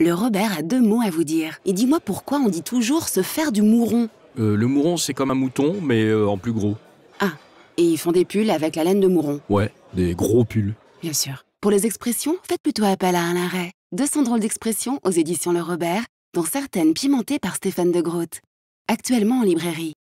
Le Robert a deux mots à vous dire. Et dis-moi pourquoi on dit toujours se faire du mouron. Euh, le mouron, c'est comme un mouton, mais euh, en plus gros. Ah, et ils font des pulls avec la laine de mouron. Ouais, des gros pulls. Bien sûr. Pour les expressions, faites plutôt appel à Alain Deux 200 drôles d'expressions aux éditions Le Robert, dont certaines pimentées par Stéphane de Groot. Actuellement en librairie.